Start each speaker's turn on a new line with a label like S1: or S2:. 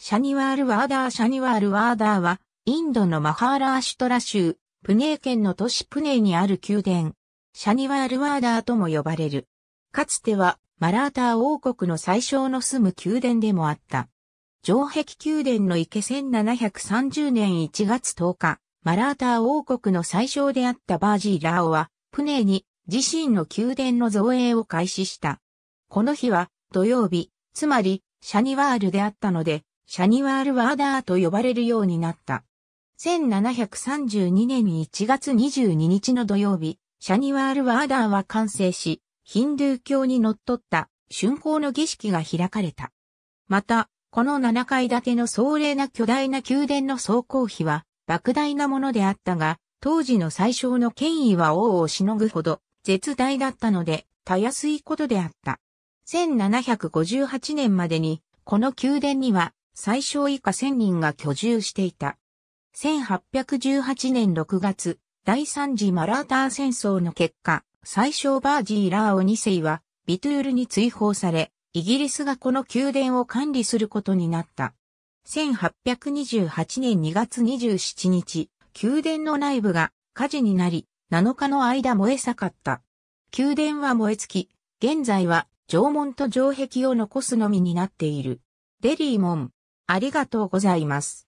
S1: シャニワール・ワーダー・シャニワール・ワーダーは、インドのマハー
S2: ラーシュトラ州、プネー県の都市プネーにある宮殿、シャニワール・ワーダーとも呼ばれる。かつては、マラーター王国の最小の住む宮殿でもあった。城壁宮殿の池1730年1月10日、マラーター王国の最小であったバージーラオは、プネーに自身の宮殿の造営を開始した。この日は土曜日、つまりシャニワールであったので、シャニワールワーダーと呼ばれるようになった。1732年1月22日の土曜日、シャニワールワーダーは完成し、ヒンドゥー教にのっとった春光の儀式が開かれた。また、この7階建ての壮麗な巨大な宮殿の総工費は、莫大なものであったが、当時の最小の権威は王をしのぐほど、絶大だったので、たやすいことであった。1758年までに、この宮殿には、最小以下1000人が居住していた。1818年6月、第三次マラーター戦争の結果、最小バージーラーを2世は、ビトゥールに追放され、イギリスがこの宮殿を管理することになった。1828年2月27日、宮殿の内部が火事になり、7日の間燃え盛った。宮殿は燃え尽き、現在は城門と城壁を残すのみになっている。
S1: デリー門、ありがとうございます。